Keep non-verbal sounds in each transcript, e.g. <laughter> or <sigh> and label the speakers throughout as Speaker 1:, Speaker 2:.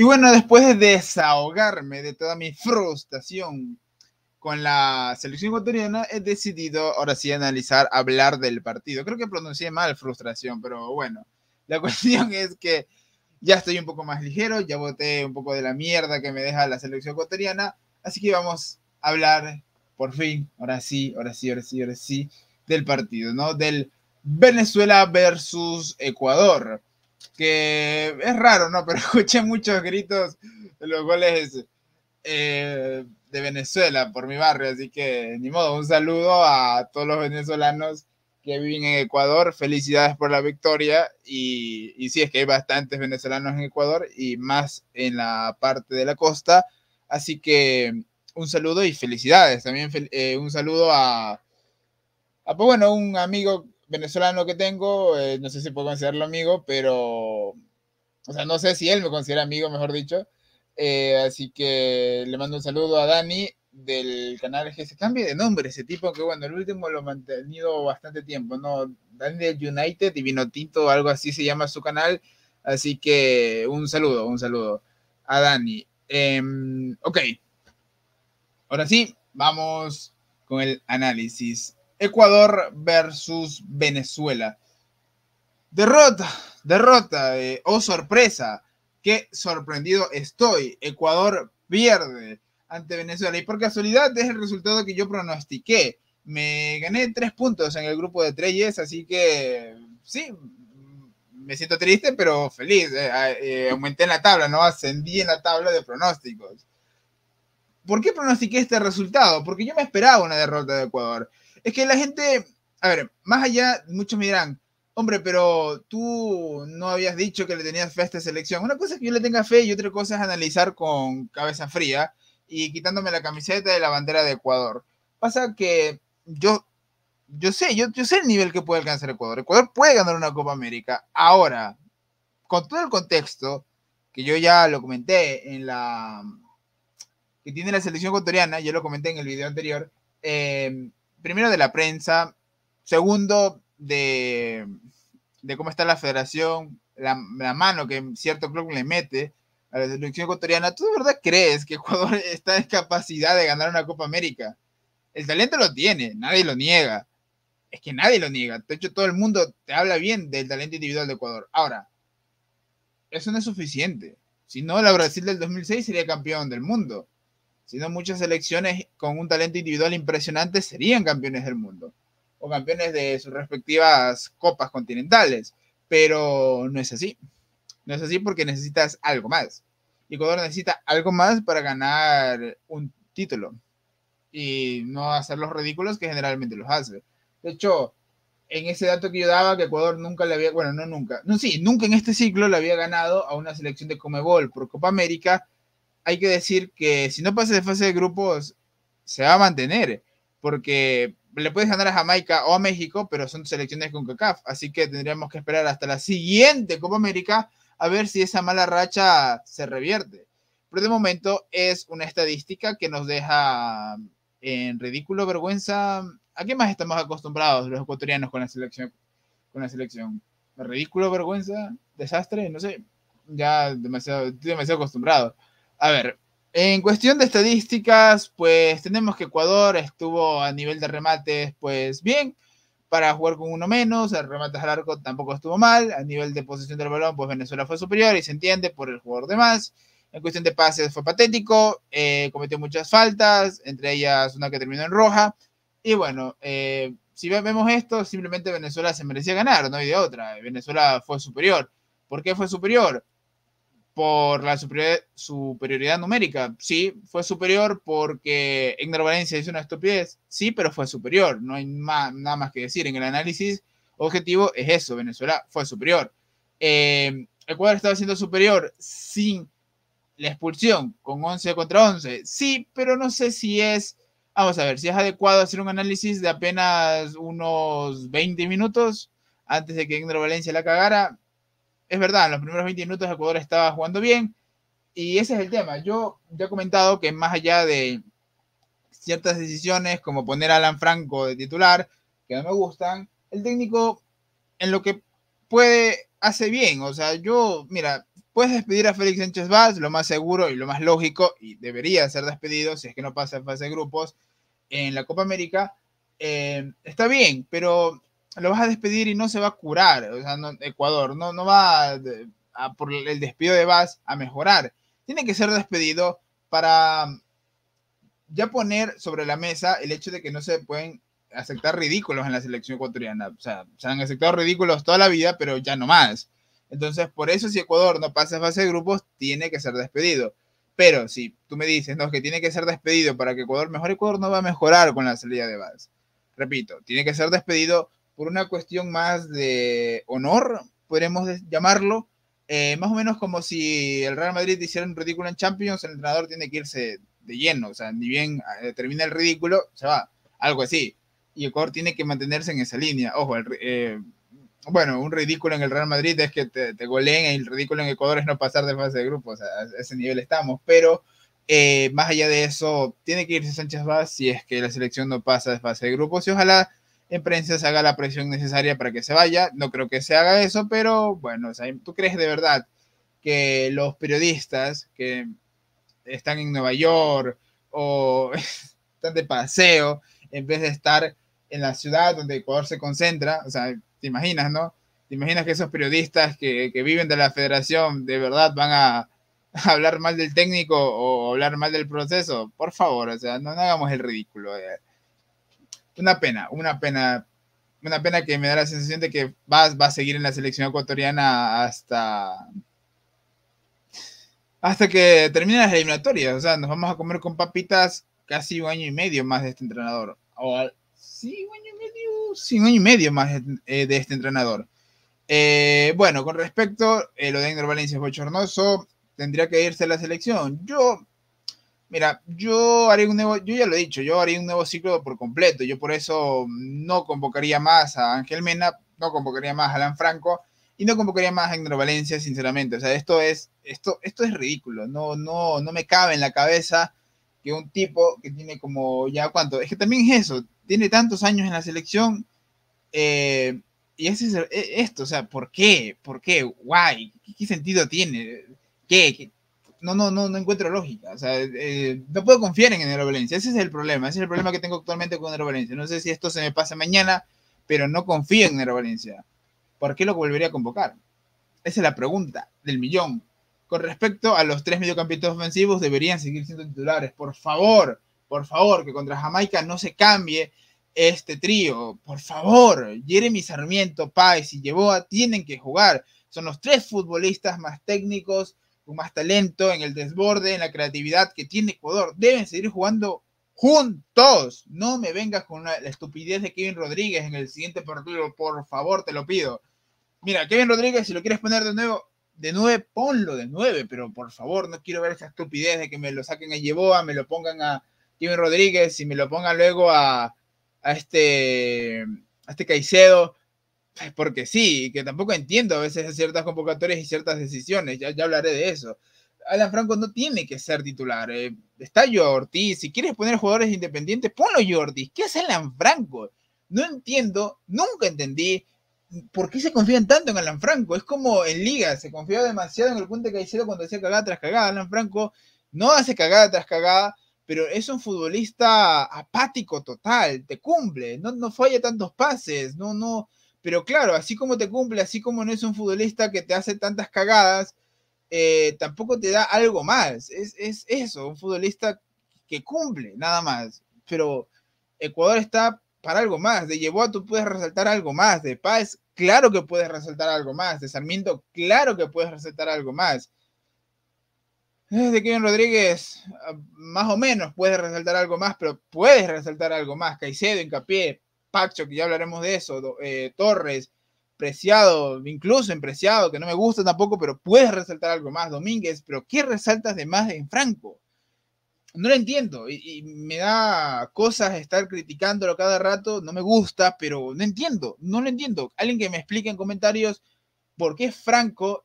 Speaker 1: Y bueno, después de desahogarme de toda mi frustración con la selección ecuatoriana, he decidido ahora sí analizar, hablar del partido. Creo que pronuncié mal frustración, pero bueno, la <laughs> cuestión es que ya estoy un poco más ligero, ya voté un poco de la mierda que me deja la selección ecuatoriana, así que vamos a hablar por fin, ahora sí, ahora sí, ahora sí, ahora sí, del partido, ¿no? Del Venezuela versus Ecuador que es raro, ¿no? <laughs> Pero escuché muchos gritos de los goles eh, de Venezuela por mi barrio, así que ni modo, un saludo a todos los venezolanos que viven en Ecuador, felicidades por la victoria y, y sí, es que hay bastantes venezolanos en Ecuador y más en la parte de la costa, así que un saludo y felicidades, también eh, un saludo a, a, pues bueno, un amigo venezolano que tengo, eh, no sé si puedo considerarlo amigo, pero, o sea, no sé si él me considera amigo, mejor dicho. Eh, así que le mando un saludo a Dani del canal que se cambie de nombre ese tipo, que bueno, el último lo ha mantenido bastante tiempo, ¿no? Daniel del United, Divino o algo así se llama su canal. Así que un saludo, un saludo a Dani. Em, ok, ahora sí, vamos con el análisis Ecuador versus Venezuela. Derrota, derrota, eh, o sorpresa, qué sorprendido estoy. Ecuador pierde ante Venezuela y por casualidad es el resultado que yo pronostiqué. Me gané tres puntos en el grupo de Treyes, así que sí, me siento triste, pero feliz. Eh, ah, eh, aumenté en la tabla, ¿no? Ascendí en la tabla de pronósticos. ¿Por qué pronostiqué este resultado? Porque yo me esperaba una derrota de Ecuador. Es que la gente, a ver, más allá, muchos me dirán, hombre, pero tú no habías dicho que le tenías fe a esta selección. Una cosa es que yo le tenga fe y otra cosa es analizar con cabeza fría y quitándome la camiseta de la bandera de Ecuador. Pasa que yo, yo sé, yo, yo sé el nivel que puede alcanzar Ecuador. Ecuador puede ganar una Copa América. Ahora, con todo el contexto que yo ya lo comenté en la que tiene la selección ecuatoriana, yo lo comenté en el video anterior, eh, primero de la prensa, segundo de, cómo está la federación, la, mano que cierto club le mete a la selección ecuatoriana, ¿tú de verdad crees que Ecuador <laughs> está en capacidad de ganar una Copa América? El talento lo tiene, nadie lo niega. Es que nadie lo niega. De hecho, todo el mundo te habla bien del talento individual de Ecuador. Ahora, eso no es suficiente. Si no, la Brasil del 2006 sería campeón del mundo sino muchas selecciones con un talento individual impresionante serían campeones del mundo o campeones de sus respectivas copas continentales, pero no es así. No es así porque necesitas algo más. Ecuador necesita algo más para ganar un título y no hacer los ridículos que generalmente los hace. De hecho, en ese dato que yo daba, que Ecuador nunca le había, bueno, no nunca, no, sí, nunca en este ciclo le había ganado a una selección de Comebol por Copa América hay que decir que si no pasa de fase de grupos, se va a mantener, porque le puedes ganar a Jamaica o a México, pero son selecciones con CACAF, así que tendríamos que esperar hasta la siguiente Copa América a ver si esa mala racha se revierte. Pero de momento es una estadística que nos deja en ridículo, vergüenza. ¿A qué más estamos acostumbrados los ecuatorianos con la selección? Con la selección? ¿Ridículo, vergüenza, desastre? No sé, ya demasiado, estoy demasiado acostumbrado. A ver, en cuestión de estadísticas, pues tenemos que Ecuador estuvo a nivel de remates, pues bien, para jugar con uno menos, el remates al arco tampoco estuvo mal, a nivel de posesión del balón, pues Venezuela fue superior y se entiende por el jugador de más. En cuestión de pases fue patético, eh, cometió muchas faltas, entre ellas una que terminó en roja. Y bueno, eh, si vemos esto, simplemente Venezuela se merecía ganar, no hay de otra. Venezuela fue superior. ¿Por qué fue superior? por la superioridad, superioridad numérica. Sí, fue superior porque Ender Valencia hizo una estupidez. Sí, pero fue superior. No hay más, nada más que decir. En el análisis objetivo es eso. Venezuela fue superior. Eh, Ecuador estaba siendo superior sin la expulsión, con 11 contra 11. Sí, pero no sé si es, vamos a ver, si es adecuado hacer un análisis de apenas unos 20 minutos antes de que Ender Valencia la cagara es verdad, en los primeros 20 minutos Ecuador estaba jugando bien y ese es el tema. Yo ya he comentado que más allá de ciertas decisiones como poner a Alan Franco de titular, que no me gustan, el técnico en lo que puede hace bien. O sea, yo, mira, puedes despedir a Félix Sánchez Vaz, lo más seguro y lo más lógico, y debería ser despedido si es que no pasa en fase de grupos en la Copa América. Eh, está bien, pero lo vas a despedir y no se va a curar, o sea, Ecuador, no, no va por el despido de Vaz a mejorar. Tiene que ser despedido para mm, ya poner sobre la mesa el hecho de que no se pueden aceptar ridículos en la selección ecuatoriana. O sea, se han aceptado ridículos toda la vida, pero ya no más. Entonces, por eso si Ecuador no pasa a fase de grupos, tiene que ser despedido. Pero si tú me dices, no, que tiene que ser despedido para que Ecuador mejore, Ecuador no va a mejorar con la salida de Vaz. Repito, tiene que ser despedido por una cuestión más de honor, podemos llamarlo, eh, más o menos como si el Real Madrid hiciera un ridículo en Champions, el entrenador tiene que irse de lleno, o sea, ni bien ah, eh, termina el ridículo, se va, algo así. Y Ecuador tiene que mantenerse en esa línea. Ojo, eh, bueno, un ridículo en el Real Madrid es que te, goleen, y el ridículo en Ecuador es no pasar de fase de grupos, o sea, a ese nivel estamos, pero más allá de eso, tiene que irse Sánchez Vaz si es que la selección no pasa de fase de grupos y ojalá en prensa se haga la presión necesaria para que se vaya. No creo que se haga eso, pero bueno, ¿tú crees de verdad que los periodistas que están en Nueva York o <laughs> están de paseo, en vez de estar en la ciudad donde Ecuador se concentra, o sea, te imaginas, ¿no? ¿Te imaginas que esos periodistas que, viven de la federación de verdad van a, <laughs> hablar mal del técnico o hablar mal del proceso? Por favor, o sea, no, hagamos el ridículo. Eh una pena, una pena, una pena que me da la sensación de que va, va a seguir en la selección ecuatoriana hasta hasta que terminen las eliminatorias. O sea, nos vamos a comer con papitas casi un año y medio más de este entrenador. O, sí, un año y medio, más de eh, este entrenador. Eh, bueno, con respecto, eh, lo de Ender Valencia es bochornoso. Tendría que irse a la selección. Yo Mira, yo haré un nuevo, yo ya lo he dicho, yo haré un nuevo ciclo por completo. Yo por eso no convocaría más a Ángel Mena, no convocaría más a Alan Franco y no convocaría más a Ignacio Valencia, sinceramente. O sea, esto es, esto, esto es ridículo. No, no, no me cabe en la cabeza que un tipo que tiene como ya cuánto, es que también es eso, tiene tantos años en la selección eh, y ese es e, esto, o sea, ¿por qué? ¿Por qué? ¿guay? ¿Qué, qué sentido tiene? ¿Qué, ¿Qué, no, no, no, no encuentro lógica. O sea, eh, no puedo confiar en Enero Valencia. Ese es el problema. Ese es el problema que tengo actualmente con Enero Valencia. No sé si esto se me pasa mañana, pero no confío en Enero Valencia. ¿Por qué lo volvería a convocar? Esa es la pregunta del millón. Con respecto a los tres mediocampistas ofensivos, deberían seguir siendo titulares. Por favor, por favor, que contra Jamaica no se cambie este trío. Por favor, Jeremy Sarmiento, Páez y Llevoa tienen que jugar. Son los tres futbolistas más técnicos con más talento, en el desborde, en la creatividad que tiene Ecuador. Deben seguir jugando juntos. No me vengas con la, estupidez de Kevin Rodríguez en el siguiente partido, por favor, te lo pido. Mira, Kevin Rodríguez, si lo quieres poner de nuevo, de nueve, ponlo de nueve, pero por favor, no quiero ver esa estupidez de que me lo saquen a Yeboa, me lo pongan a Kevin Rodríguez y me lo pongan luego este a este Caicedo porque sí, que tampoco entiendo a veces ciertas convocatorias y ciertas decisiones, ya, ya hablaré de eso. Alan Franco no tiene que ser titular. Eh, está Jordi, Ortiz. Si quieres poner jugadores independientes, ponlo Jordi, ¿Qué hace Alan Franco? No entiendo, nunca entendí por qué se confían tanto en Alan Franco. Es como en Liga, se confía demasiado en el punto que hicieron cuando decía cagada tras cagada. Alan Franco no hace cagada tras cagada, pero es un futbolista apático total. Te cumple, no, no falla tantos pases, no, no pero claro, así como te cumple, así como no es un futbolista que te hace tantas cagadas, eh, tampoco te da algo más. Es, es, eso, un futbolista que cumple, nada más. Pero Ecuador está para algo más. De Yeboa tú puedes resaltar algo más. De Paz, claro que puedes resaltar algo más. De Sarmiento, claro que puedes resaltar algo más. De Kevin Rodríguez, ah, más o menos puedes resaltar algo más, pero puedes resaltar algo más. Caicedo, hincapié, Pacho, que ya hablaremos de eso, eh, Torres, Preciado, incluso en Preciado, que no me gusta tampoco, pero puedes resaltar algo más, Domínguez, pero ¿qué resaltas de más en Franco? No lo entiendo y, me da cosas estar criticándolo cada rato, no me gusta, pero no entiendo, no lo entiendo. Alguien que me explique en comentarios por qué Franco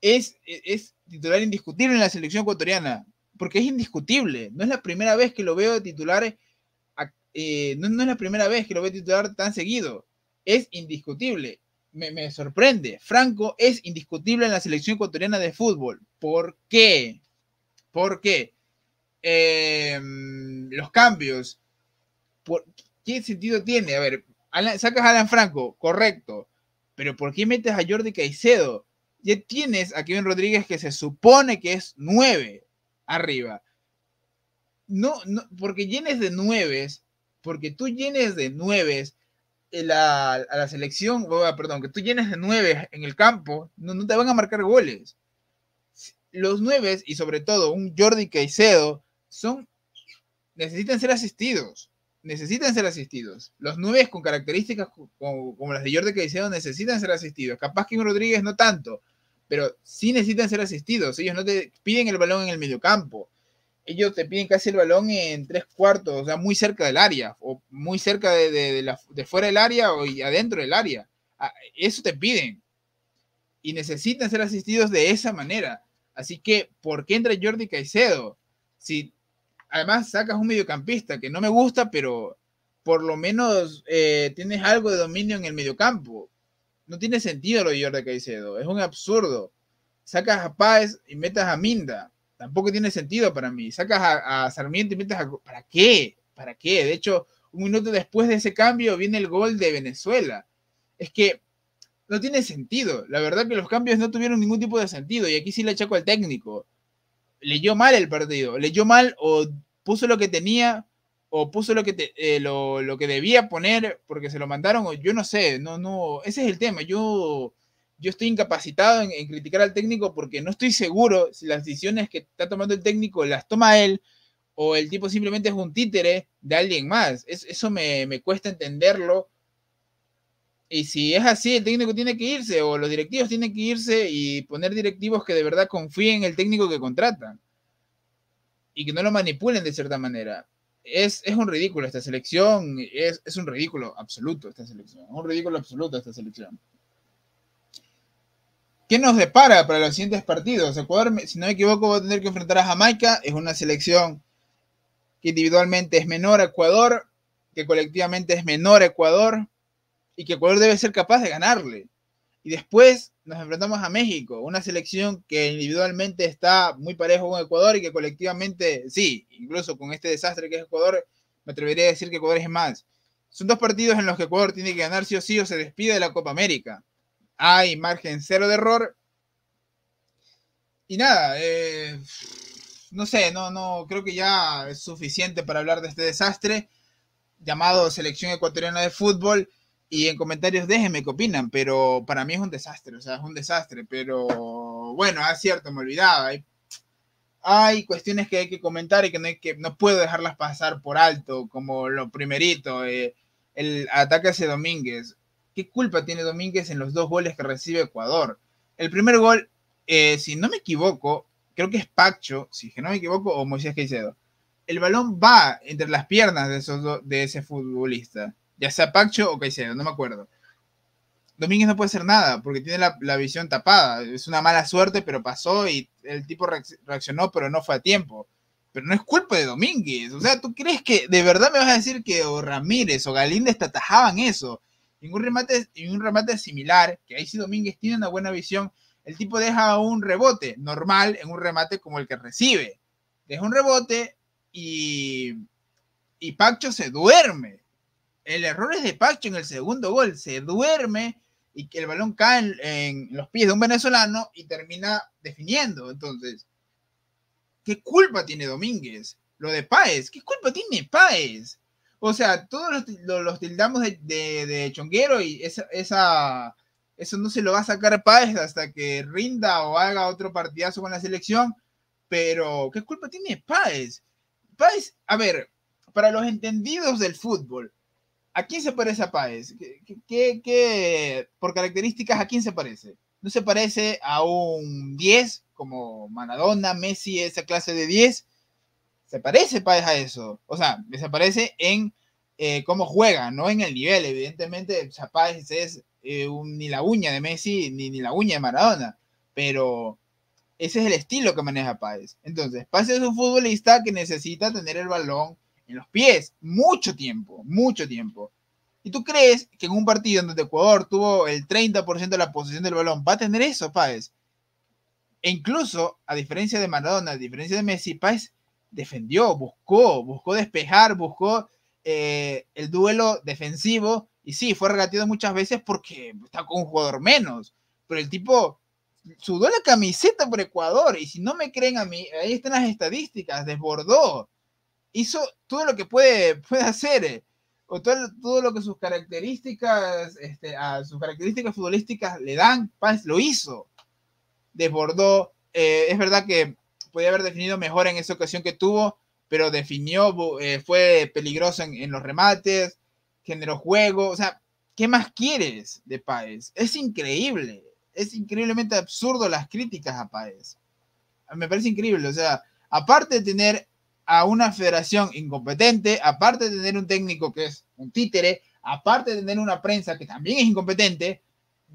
Speaker 1: es, e, es titular indiscutible en la selección ecuatoriana, porque es indiscutible, no es la primera vez que lo veo de titulares. Eh, no, es la primera vez que lo ve titular tan seguido. Es indiscutible. Me, sorprende. Franco es indiscutible en la selección ecuatoriana de fútbol. ¿Por qué? ¿Por qué? Em, los cambios. ¿Por ¿Qué sentido tiene? A ver, sacas a Alan Franco, correcto. Pero ¿por qué metes a Jordi Caicedo? Ya tienes a Kevin Rodríguez que se supone que es nueve arriba. No, porque llenes de nueves porque tú llenes de nueves eh, a la selección, ah, perdón, que tú llenes de nueves en el campo, no, te van a marcar goles. Los nueves y sobre todo un Jordi Caicedo son, necesitan ser asistidos necesitan ser asistidos. Los nueves con características como, las de Jordi Caicedo necesitan ser asistidos. Capaz que Rodríguez no tanto, pero sí necesitan ser asistidos. Ellos no te piden el balón en el mediocampo ellos te piden casi el balón en tres cuartos, o sea, muy cerca del área, o muy cerca de, fuera del área o adentro del área. Ah, eso te piden. Y necesitan ser asistidos de esa manera. Así que, ¿por qué entra Jordi Caicedo? Si además sacas un mediocampista que no me gusta, pero por lo menos eh, tienes algo de dominio en el mediocampo. No tiene sentido lo de Jordi Caicedo, es un absurdo. Sacas a Páez y metas a Minda tampoco tiene sentido para mí. Sacas a, Sarmiento y metes a... ¿Para qué? ¿Para qué? De hecho, un minuto después de ese cambio viene el gol de Venezuela. Es que no tiene sentido. La verdad que los cambios no tuvieron ningún tipo de sentido. Y aquí sí le achaco al técnico. Leyó mal el partido. Leyó mal o puso lo que tenía o puso lo que, eh, lo, que debía poner porque se lo mandaron yo no sé. No, no. Ese es el tema. Yo yo estoy incapacitado en, criticar al técnico porque no estoy seguro si las decisiones que está tomando el técnico las toma él o el tipo simplemente es un títere de alguien más. Es, eso me, me, cuesta entenderlo. Y si es así, el técnico tiene que irse o los directivos tienen que irse y poner directivos que de verdad confíen en el técnico que contratan y que no lo manipulen de cierta manera. Es, es un ridículo esta selección, es, es un ridículo absoluto esta selección, un ridículo absoluto esta selección. ¿Qué nos depara para los siguientes partidos? Ecuador, si no me equivoco, va a tener que enfrentar a Jamaica. Es una selección que individualmente es menor a Ecuador, que colectivamente es menor a Ecuador y que Ecuador debe ser capaz de ganarle. Y después nos enfrentamos a México, una selección que individualmente está muy parejo con Ecuador y que colectivamente, sí, incluso con este desastre que es Ecuador, me atrevería a decir que Ecuador es más. Son dos partidos en los que Ecuador tiene que ganar sí o sí o se despide de la Copa América. Hay margen cero de error. Y nada, eh, no sé, no, no, creo que ya es suficiente para hablar de este desastre llamado Selección Ecuatoriana de Fútbol. Y en comentarios déjenme qué opinan, pero para mí es un desastre, o sea, es un desastre. Pero bueno, es cierto, me olvidaba. Hay, cuestiones que hay que comentar y que no, que, no puedo dejarlas pasar por alto, como lo primerito, eh, el ataque hacia Domínguez. ¿Qué culpa tiene Domínguez en los dos goles que recibe Ecuador? El primer gol, eh, si no me equivoco, creo que es Pacho, si no me equivoco, o Moisés Caicedo. El balón va entre las piernas de, esos de ese futbolista, ya sea Pacho o Caicedo, no me acuerdo. Domínguez no puede hacer nada porque tiene la, visión tapada. Es una mala suerte, pero pasó y el tipo reaccionó, pero no fue a tiempo. Pero no es culpa de Domínguez. O sea, ¿tú crees que de verdad me vas a decir que o Ramírez o Galíndez te atajaban eso? en un remate, y remate similar, que ahí sí Domínguez tiene una buena visión, el tipo deja un rebote normal en un remate como el que recibe. Deja un rebote y, y Pacho se duerme. El error es de Pacho en el segundo gol, se duerme y que el balón cae en, los pies de un venezolano y termina definiendo. Entonces, ¿qué culpa tiene Domínguez? Lo de Páez, ¿qué culpa tiene Páez? O sea, todos los, tildamos de, chonguero y esa, eso no se lo va a sacar Páez hasta que rinda o haga otro partidazo con la selección. Pero, ¿qué culpa tiene Páez? Páez, a ver, para los entendidos del fútbol, ¿a quién se parece a Páez? ¿Qué, qué, qué por características, a quién se parece? ¿No se parece a un 10 como Maradona, Messi, esa clase de 10? se parece Páez a eso. O sea, se parece en eh, cómo juega, no en el nivel. Evidentemente, Páez es eh, ni la uña de Messi ni, la uña de Maradona, pero ese es el estilo que maneja Páez. Entonces, Páez es un futbolista que necesita tener el balón en los pies mucho tiempo, mucho tiempo. ¿Y tú crees que en un partido donde Ecuador tuvo el 30% de la posesión del balón, va a tener eso, Páez? E incluso, a diferencia de Maradona, a diferencia de Messi, Páez defendió, buscó, buscó despejar, buscó eh, el duelo defensivo. Y sí, fue regateado muchas veces porque está con un jugador menos. Pero el tipo sudó la camiseta por Ecuador. Y si no me creen a mí, ahí están las estadísticas. Desbordó. Hizo todo lo que puede, puede hacer. Eh, o todo, todo lo que sus características, este, a sus características futbolísticas le dan, Paz pues, lo hizo. Desbordó. Eh, es verdad que podía haber definido mejor en esa ocasión que tuvo, pero definió, eh, fue peligroso en, los remates, generó juego, o sea, ¿qué más quieres de Páez? Es increíble, es increíblemente absurdo las críticas a Páez. Me parece increíble, o sea, aparte de tener a una federación incompetente, aparte de tener un técnico que es un títere, aparte de tener una prensa que también es incompetente,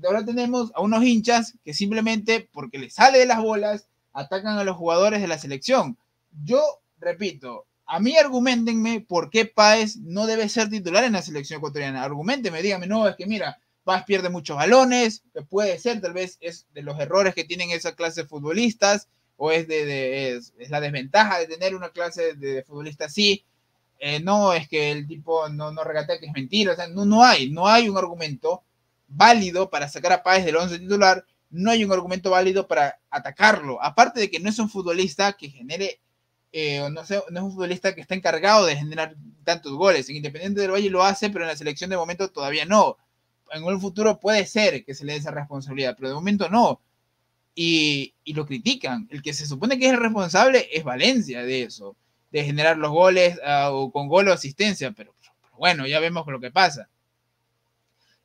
Speaker 1: ahora tenemos a unos hinchas que simplemente porque les sale de las bolas, atacan a los jugadores de la selección. Yo repito, a mí argumentenme por qué Páez no debe ser titular en la selección ecuatoriana. Argumentenme, díganme, no, es que mira, Páez pierde muchos balones, que puede ser, tal vez es de los errores que tienen esa clase de futbolistas, o es, de, es, la desventaja de tener una clase de, futbolista así. Eh, no, es que el tipo no, no regatea, que es mentira. O sea, no, hay, no hay un argumento válido para sacar a Páez del once titular no hay un argumento válido para atacarlo. Aparte de que no es un futbolista que genere, eh, no, es un futbolista que está encargado de generar tantos goles. En Independiente del Valle lo hace, pero en la selección de momento todavía no. En un futuro puede ser que se le dé esa responsabilidad, pero de momento no. Y, lo critican. El que se supone que es el responsable es Valencia de eso, de generar los goles ah, o con gol o asistencia, pero bueno, ya vemos lo que pasa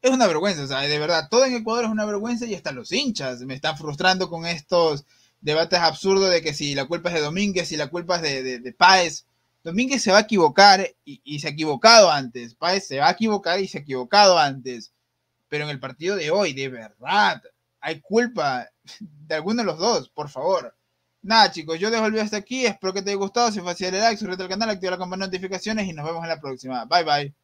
Speaker 1: es una vergüenza, o sea, de verdad, todo en Ecuador es una vergüenza y hasta los hinchas me están frustrando con estos debates absurdos de que si la culpa es de Domínguez, si la culpa es de, de, Páez. Domínguez se va a equivocar y, se ha equivocado antes. Páez se va a equivocar y se ha equivocado antes. Pero en el partido de hoy, de verdad, hay culpa de alguno de los dos, por favor. Nada, chicos, yo dejo el video hasta aquí. Espero que te haya gustado. Si fue así, dale like, suscríbete al canal, activa la campana de notificaciones y nos vemos en la próxima. Bye, bye.